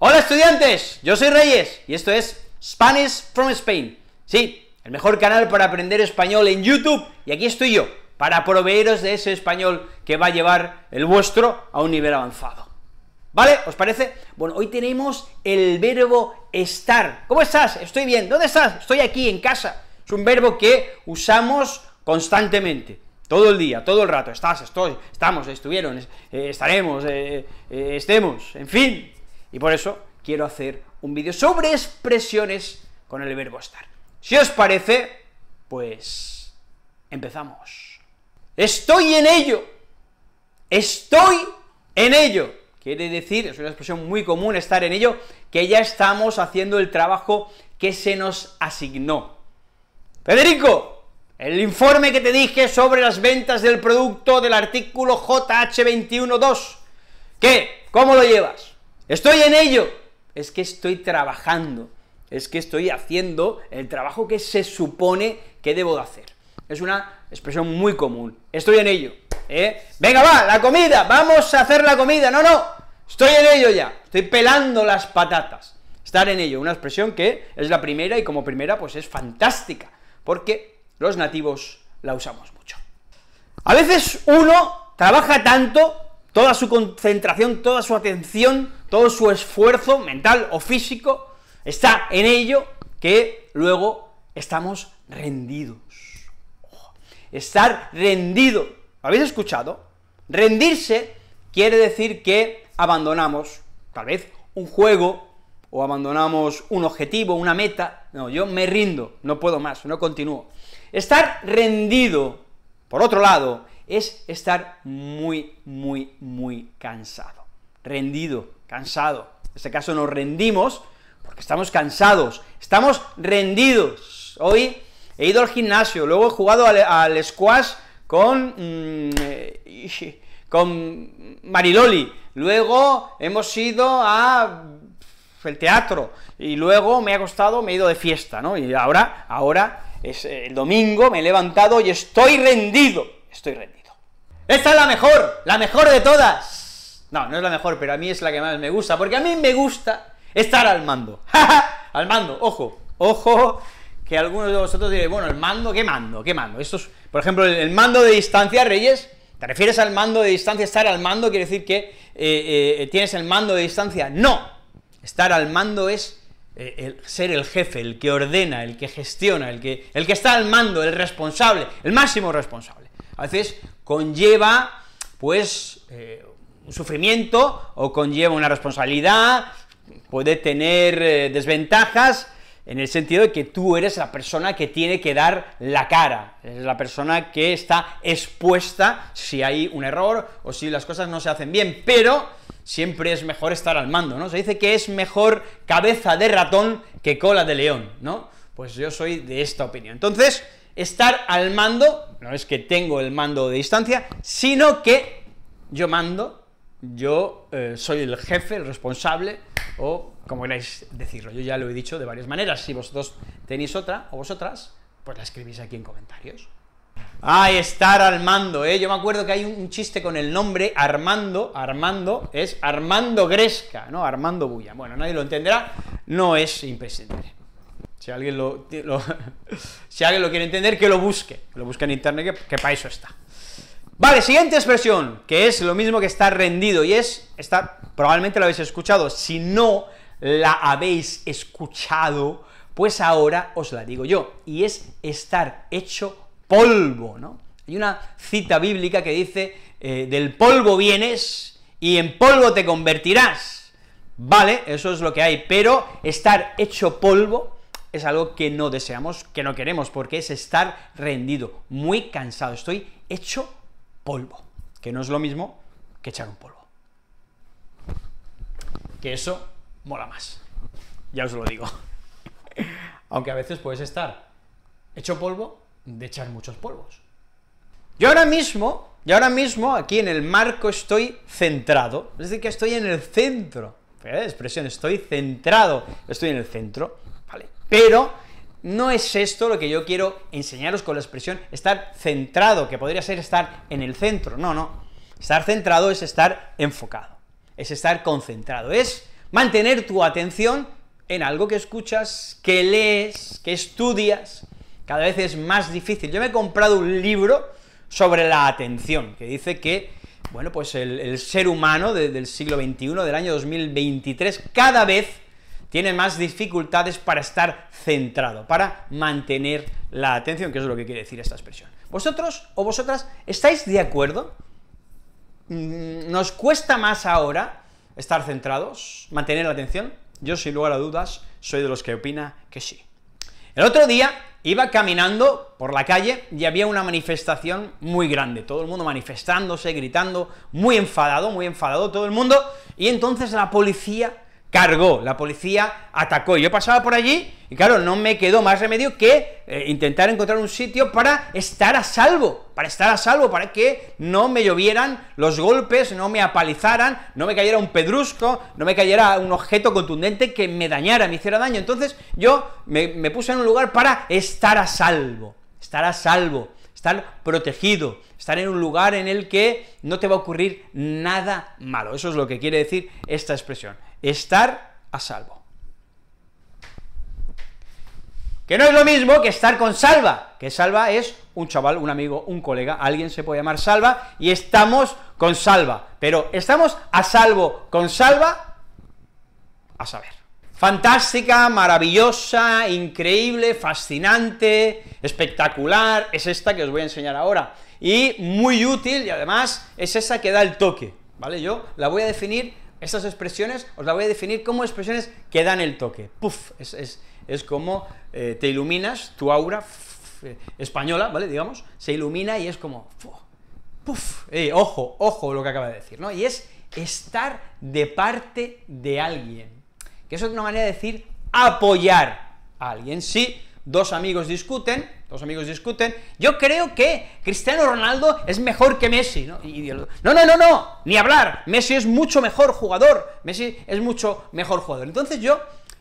Hola estudiantes, yo soy Reyes y esto es Spanish from Spain. Sí, el mejor canal para aprender español en YouTube y aquí estoy yo para proveeros de ese español que va a llevar el vuestro a un nivel avanzado. ¿Vale? ¿Os parece? Bueno, hoy tenemos el verbo estar. ¿Cómo estás? Estoy bien. ¿Dónde estás? Estoy aquí en casa. Es un verbo que usamos constantemente. Todo el día, todo el rato, estás, estoy, estamos, estuvieron, eh, estaremos, eh, eh, estemos, en fin, y por eso quiero hacer un vídeo sobre expresiones con el verbo estar. Si os parece, pues empezamos. Estoy en ello. Estoy en ello. Quiere decir, es una expresión muy común estar en ello, que ya estamos haciendo el trabajo que se nos asignó. Federico, el informe que te dije sobre las ventas del producto del artículo JH212, ¿qué? ¿Cómo lo llevas? Estoy en ello. Es que estoy trabajando. Es que estoy haciendo el trabajo que se supone que debo de hacer. Es una expresión muy común. Estoy en ello. ¿eh? Venga, va, la comida. Vamos a hacer la comida. No, no. Estoy en ello ya. Estoy pelando las patatas. Estar en ello. Una expresión que es la primera y como primera pues es fantástica. Porque los nativos la usamos mucho. A veces uno trabaja tanto, toda su concentración, toda su atención todo su esfuerzo mental o físico está en ello que luego estamos rendidos. estar rendido. ¿Lo habéis escuchado? Rendirse quiere decir que abandonamos, tal vez, un juego o abandonamos un objetivo, una meta. No, yo me rindo, no puedo más, no continúo. Estar rendido, por otro lado, es estar muy, muy, muy cansado. Rendido, cansado. En este caso nos rendimos porque estamos cansados, estamos rendidos. Hoy he ido al gimnasio, luego he jugado al, squash mm, eh, con, Mariloli, luego hemos ido a el teatro, y luego me he acostado, me he ido de fiesta, ¿no? Y ahora, ahora es eh, el domingo, me he levantado y estoy rendido, estoy rendido. Esta es la mejor, la mejor de todas. No, no es la mejor, pero a mí es la que más me gusta, porque a mí me gusta estar al mando. al mando, ojo, ojo, que algunos de vosotros diréis, bueno, el mando, ¿qué mando? ¿Qué mando? Esto por ejemplo, el mando de distancia, Reyes, ¿te refieres al mando de distancia? Estar al mando quiere decir que eh, eh, tienes el mando de distancia. No, estar al mando es eh, ser el jefe, el que ordena, el que gestiona, el que, el que está al mando, el responsable, el máximo responsable. A veces conlleva, pues, un sufrimiento o conlleva una responsabilidad, puede tener eh, desventajas, en el sentido de que tú eres la persona que tiene que dar la cara, es la persona que está expuesta si hay un error o si las cosas no se hacen bien, pero siempre es mejor estar al mando, ¿no? Se dice que es mejor cabeza de ratón que cola de león, ¿no? Pues yo soy de esta opinión. Entonces, estar al mando, no es que tengo el mando de distancia, sino que yo mando yo eh, soy el jefe, el responsable, o como queráis decirlo. Yo ya lo he dicho de varias maneras. Si vosotros tenéis otra o vosotras, pues la escribís aquí en comentarios. Ay, estar Armando, mando, ¿eh? Yo me acuerdo que hay un chiste con el nombre Armando, Armando, es Armando Gresca, ¿no? Armando Bulla. Bueno, nadie lo entenderá, no es imprescindible. Si alguien lo, quiere entender, que lo busque, que lo busque en internet, que, que para eso está. Vale, siguiente expresión, que es lo mismo que estar rendido, y es, estar probablemente lo habéis escuchado, si no la habéis escuchado, pues ahora os la digo yo, y es estar hecho polvo, ¿no? Hay una cita bíblica que dice, eh, del polvo vienes y en polvo te convertirás. Vale, eso es lo que hay, pero estar hecho polvo es algo que no deseamos, que no queremos, porque es estar rendido, muy cansado, estoy hecho polvo, que no es lo mismo que echar un polvo. Que eso mola más. Ya os lo digo. Aunque a veces puedes estar hecho polvo de echar muchos polvos. Yo ahora mismo, yo ahora mismo aquí en el marco estoy centrado, es decir, que estoy en el centro. Fíjate la expresión, estoy centrado, estoy en el centro, ¿vale? Pero no es esto lo que yo quiero enseñaros con la expresión estar centrado, que podría ser estar en el centro. No, no. Estar centrado es estar enfocado, es estar concentrado, es mantener tu atención en algo que escuchas, que lees, que estudias. Cada vez es más difícil. Yo me he comprado un libro sobre la atención, que dice que, bueno, pues el, ser humano del siglo XXI, del año 2023, cada vez tiene más dificultades para estar centrado, para mantener la atención, que es lo que quiere decir esta expresión. ¿Vosotros o vosotras estáis de acuerdo? Mm, ¿Nos cuesta más ahora estar centrados, mantener la atención? Yo, sin lugar a dudas, soy de los que opina que sí. El otro día iba caminando por la calle y había una manifestación muy grande, todo el mundo manifestándose, gritando, muy enfadado, muy enfadado todo el mundo, y entonces la policía cargó, la policía atacó. y Yo pasaba por allí y claro, no me quedó más remedio que eh, intentar encontrar un sitio para estar a salvo, para estar a salvo, para que no me llovieran los golpes, no me apalizaran, no me cayera un pedrusco, no me cayera un objeto contundente que me dañara, me hiciera daño. Entonces yo me puse en un lugar para estar a salvo, estar a salvo, estar protegido, estar en un lugar en el que no te va a ocurrir nada malo. Eso es lo que quiere decir esta expresión estar a salvo. Que no es lo mismo que estar con Salva, que Salva es un chaval, un amigo, un colega, alguien se puede llamar Salva, y estamos con Salva, pero estamos a salvo con Salva, a saber. Fantástica, maravillosa, increíble, fascinante, espectacular, es esta que os voy a enseñar ahora, y muy útil, y además es esa que da el toque, ¿vale? Yo la voy a definir estas expresiones os las voy a definir como expresiones que dan el toque. Puff, es, como eh, te iluminas, tu aura eh, española, ¿vale? Digamos, se ilumina y es como, puff, eh, ojo, ojo lo que acaba de decir, ¿no? Y es estar de parte de alguien, que eso es una manera de decir apoyar a alguien. Sí, dos amigos discuten, dos amigos discuten, yo creo que Cristiano Ronaldo es mejor que Messi, ¿no? no, no, no, no, ni hablar, Messi es mucho mejor jugador, Messi es mucho mejor jugador. Entonces yo,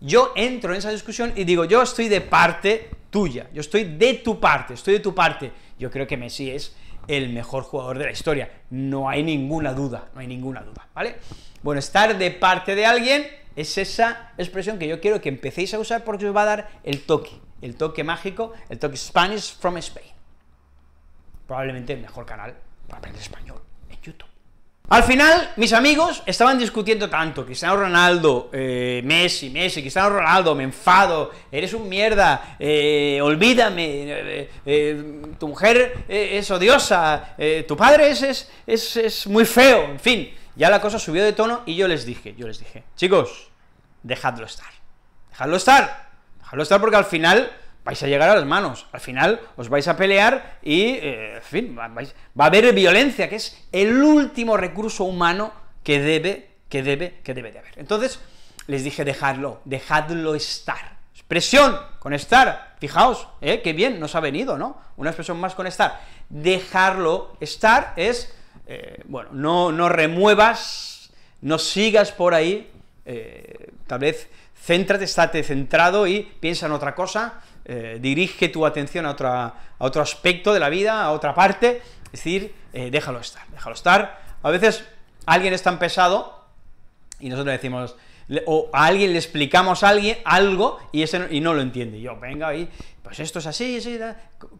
yo entro en esa discusión y digo, yo estoy de parte tuya, yo estoy de tu parte, estoy de tu parte, yo creo que Messi es el mejor jugador de la historia, no hay ninguna duda, no hay ninguna duda, ¿vale? Bueno, estar de parte de alguien es esa expresión que yo quiero que empecéis a usar porque os va a dar el toque, el toque mágico, el toque Spanish from Spain. Probablemente el mejor canal para aprender español en YouTube. Al final, mis amigos estaban discutiendo tanto, Cristiano Ronaldo, eh, Messi, Messi, Cristiano Ronaldo, me enfado, eres un mierda, eh, olvídame, eh, tu mujer es odiosa, tu padre es, es, es muy feo, en fin, ya la cosa subió de tono y yo les dije, yo les dije, chicos, dejadlo estar, dejadlo estar, Dejadlo estar porque al final vais a llegar a las manos, al final os vais a pelear y, eh, en fin, va a haber violencia, que es el último recurso humano que debe, que debe, que debe de haber. Entonces, les dije, dejadlo, dejadlo estar. Expresión, con estar, fijaos, ¿eh? qué bien, nos ha venido, ¿no? Una expresión más con estar. Dejarlo estar es, eh, bueno, no, no remuevas, no sigas por ahí, eh, tal vez céntrate, estate centrado y piensa en otra cosa, eh, dirige tu atención a, otra, otro aspecto de la vida, a otra parte, es decir, eh, déjalo estar, déjalo estar. A veces alguien es tan pesado y nosotros decimos, o a alguien le explicamos alguien algo y, ese no, y no lo entiende. yo, venga, ahí, pues esto es así, así,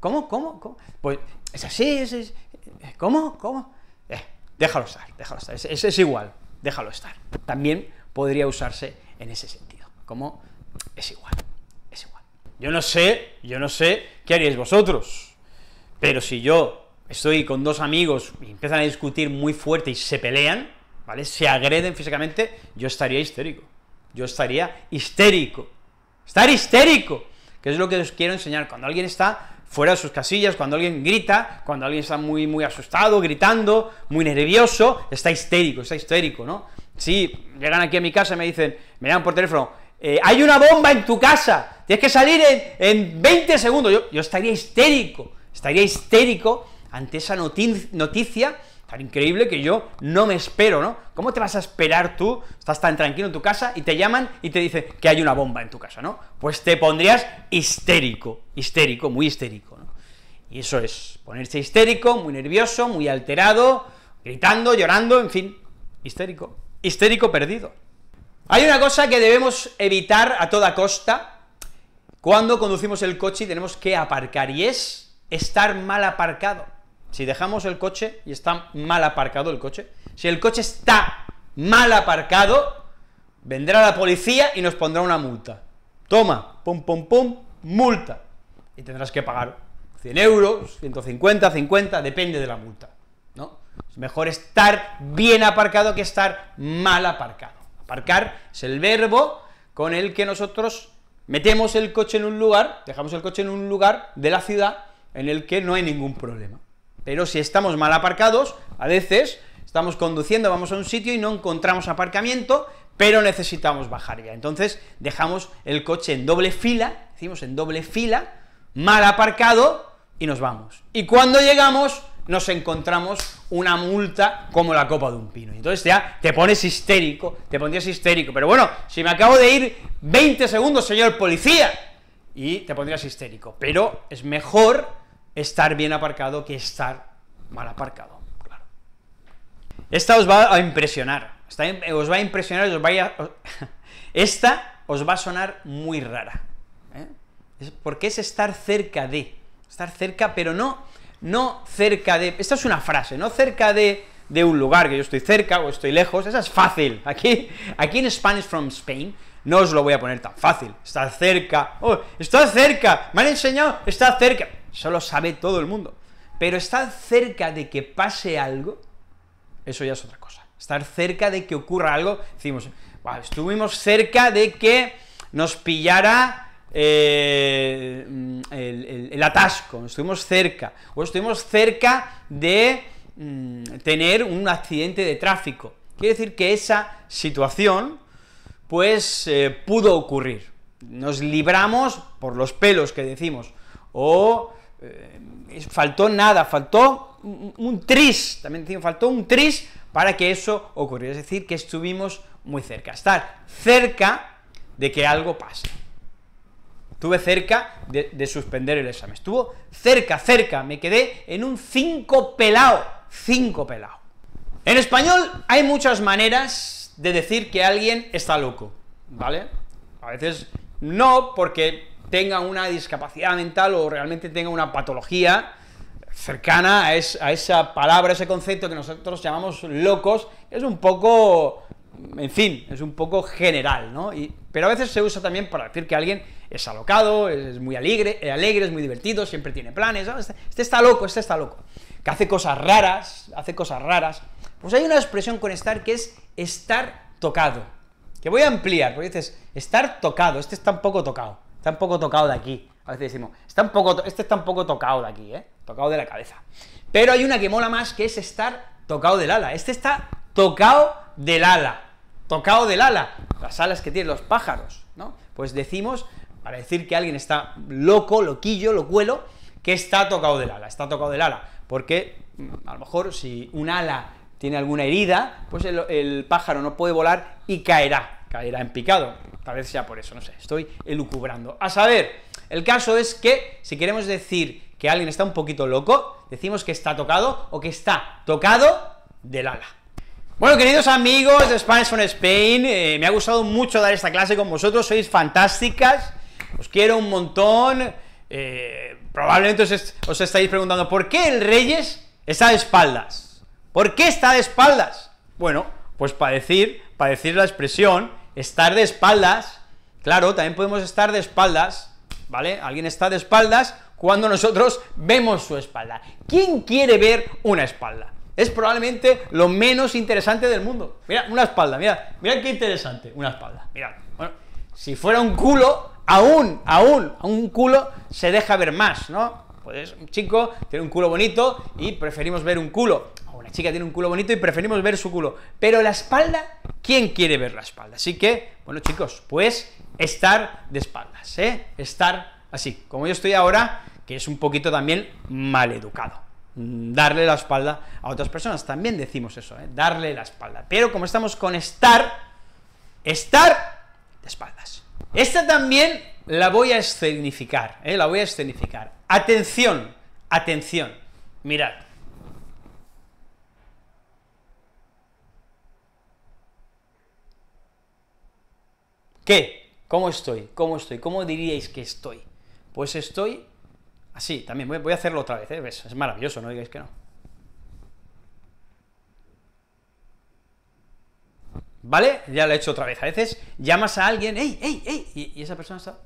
¿cómo, cómo, cómo? Pues es así, es, eh, ¿cómo, cómo? déjalo estar, déjalo estar, es igual, déjalo estar. También podría usarse en ese sentido como es igual, es igual. Yo no sé, yo no sé qué haríais vosotros, pero si yo estoy con dos amigos y empiezan a discutir muy fuerte y se pelean, ¿vale? Se agreden físicamente, yo estaría histérico. Yo estaría histérico. Estar histérico, que es lo que os quiero enseñar. Cuando alguien está fuera de sus casillas, cuando alguien grita, cuando alguien está muy, muy asustado, gritando, muy nervioso, está histérico, está histérico, ¿no? Si llegan aquí a mi casa y me dicen, me llaman por teléfono, eh, hay una bomba en tu casa, tienes que salir en, 20 segundos. Yo, yo, estaría histérico, estaría histérico ante esa noticia tan increíble que yo no me espero, ¿no? ¿Cómo te vas a esperar tú? Estás tan tranquilo en tu casa y te llaman y te dicen que hay una bomba en tu casa, ¿no? Pues te pondrías histérico, histérico, muy histérico, ¿no? Y eso es, ponerse histérico, muy nervioso, muy alterado, gritando, llorando, en fin, histérico, histérico perdido. Hay una cosa que debemos evitar a toda costa cuando conducimos el coche y tenemos que aparcar, y es estar mal aparcado. Si dejamos el coche y está mal aparcado el coche, si el coche está mal aparcado, vendrá la policía y nos pondrá una multa. Toma, pum, pum, pum, multa. Y tendrás que pagar 100 euros, 150, 50, depende de la multa, ¿no? Es mejor estar bien aparcado que estar mal aparcado. Aparcar es el verbo con el que nosotros metemos el coche en un lugar, dejamos el coche en un lugar de la ciudad en el que no hay ningún problema. Pero si estamos mal aparcados, a veces estamos conduciendo, vamos a un sitio y no encontramos aparcamiento, pero necesitamos bajar ya. Entonces dejamos el coche en doble fila, decimos en doble fila, mal aparcado y nos vamos. Y cuando llegamos, nos encontramos una multa como la copa de un pino. Entonces ya te pones histérico, te pondrías histérico. Pero bueno, si me acabo de ir 20 segundos, señor policía, y te pondrías histérico. Pero es mejor estar bien aparcado que estar mal aparcado, claro. Esta os va a impresionar, esta em, eh, os va a impresionar, os va esta os va a sonar muy rara, ¿eh? porque es estar cerca de, estar cerca, pero no no cerca de... Esta es una frase, no cerca de, de un lugar, que yo estoy cerca o estoy lejos, esa es fácil. Aquí, aquí en Spanish from Spain no os lo voy a poner tan fácil. Está cerca, oh, está cerca, me han enseñado, está cerca. Eso lo sabe todo el mundo. Pero estar cerca de que pase algo, eso ya es otra cosa. Estar cerca de que ocurra algo, decimos, estuvimos cerca de que nos pillara eh, mm, el, atasco, estuvimos cerca, o estuvimos cerca de mm, tener un accidente de tráfico. Quiere decir que esa situación, pues, eh, pudo ocurrir. Nos libramos por los pelos que decimos, o eh, faltó nada, faltó un, un tris, también decimos, faltó un tris para que eso ocurriera, es decir, que estuvimos muy cerca, estar cerca de que algo pase. Estuve cerca de, suspender el examen. Estuvo cerca, cerca. Me quedé en un 5 pelado. 5 pelado. En español hay muchas maneras de decir que alguien está loco, ¿vale? A veces no porque tenga una discapacidad mental o realmente tenga una patología cercana a, a esa palabra, a ese concepto que nosotros llamamos locos, es un poco en fin, es un poco general, ¿no? pero a veces se usa también para decir que alguien es alocado, es muy eh, alegre, es muy divertido, siempre tiene planes, este, este, está loco, este está loco, que hace cosas raras, hace cosas raras. Pues hay una expresión con estar que es estar tocado, que voy a ampliar, porque dices, estar tocado, este está un poco tocado, está un poco tocado de aquí. A veces decimos, poco, este está un poco tocado de aquí, ¿eh? Tocado de la cabeza. Pero hay una que mola más, que es estar tocado del ala. Este está tocado del ala tocado del ala, las alas que tienen los pájaros, ¿no? Pues decimos, para decir que alguien está loco, loquillo, locuelo, que está tocado del ala, está tocado del ala, porque mm, a lo mejor si un ala tiene alguna herida, pues el, el pájaro no puede volar y caerá, caerá en picado, tal vez sea por eso, no sé, estoy elucubrando. A saber, el caso es que si queremos decir que alguien está un poquito loco, decimos que está tocado o que está tocado del ala. Bueno, queridos amigos de Spanish from Spain, eh, me ha gustado mucho dar esta clase con vosotros, sois fantásticas, os quiero un montón. Eh, probablemente os, os, estáis preguntando, ¿por qué el Reyes está de espaldas? ¿Por qué está de espaldas? Bueno, pues para decir, para decir la expresión, estar de espaldas, claro, también podemos estar de espaldas, ¿vale? Alguien está de espaldas cuando nosotros vemos su espalda. ¿Quién quiere ver una espalda? es probablemente lo menos interesante del mundo. Mira, una espalda, mira, mira qué interesante, una espalda, mira. Bueno, si fuera un culo, aún, aún, un culo se deja ver más, ¿no? Pues un chico tiene un culo bonito y preferimos ver un culo. O una chica tiene un culo bonito y preferimos ver su culo. Pero la espalda, ¿quién quiere ver la espalda? Así que, bueno chicos, pues estar de espaldas, ¿eh? Estar así, como yo estoy ahora, que es un poquito también maleducado. Mm, darle la espalda a otras personas. También decimos eso, ¿eh? darle la espalda. Pero como estamos con estar, estar de espaldas. Esta también la voy a escenificar, ¿eh? la voy a escenificar. Atención, atención, mirad. ¿Qué? ¿Cómo estoy? ¿Cómo estoy? ¿Cómo diríais que estoy? Pues estoy Así, también voy, a hacerlo otra vez, ¿eh? es maravilloso, no digáis que no. ¿Vale? Ya lo he hecho otra vez. A veces llamas a alguien, ¡ey, ey, ey! Y, esa persona está...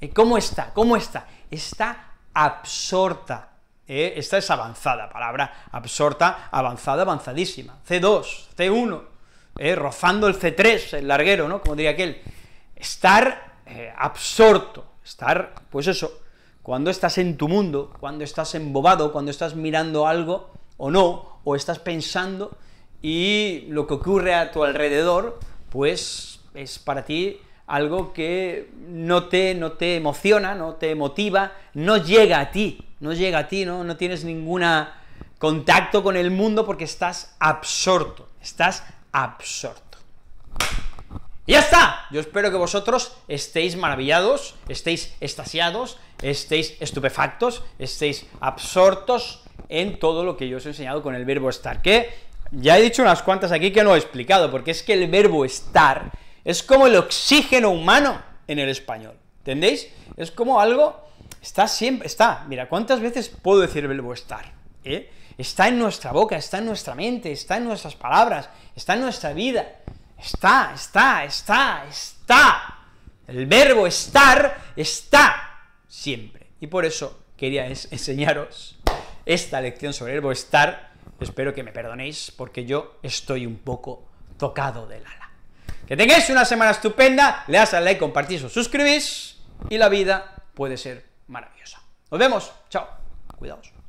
Eh, ¿Cómo está? ¿Cómo está? Está absorta. ¿eh? Esta es avanzada, palabra absorta, avanzada, avanzadísima. C2, C1, rozando el C3, el larguero, ¿no? Como diría aquel. Estar absorto, estar, pues eso, cuando estás en tu mundo, cuando estás embobado, cuando estás mirando algo o no, o estás pensando y lo que ocurre a tu alrededor, pues es para ti algo que no te, no te emociona, no te motiva, no llega a ti, no llega a ti, no, no tienes ningún contacto con el mundo porque estás absorto, estás absorto. ¡Ya está! Yo espero que vosotros estéis maravillados, estéis estasiados, estéis estupefactos, estéis absortos en todo lo que yo os he enseñado con el verbo estar, que ya he dicho unas cuantas aquí que no he explicado, porque es que el verbo estar es como el oxígeno humano en el español, ¿entendéis? Es como algo, está siempre, está, mira, ¿cuántas veces puedo decir el verbo estar? ¿Eh? Está en nuestra boca, está en nuestra mente, está en nuestras palabras, está en nuestra vida. Está, está, está, está. El verbo estar está siempre. Y por eso quería enseñaros esta lección sobre el verbo estar. Espero que me perdonéis porque yo estoy un poco tocado del ala. Que tengáis una semana estupenda, le das al like, compartís o suscribís y la vida puede ser maravillosa. Nos vemos, chao, cuidaos.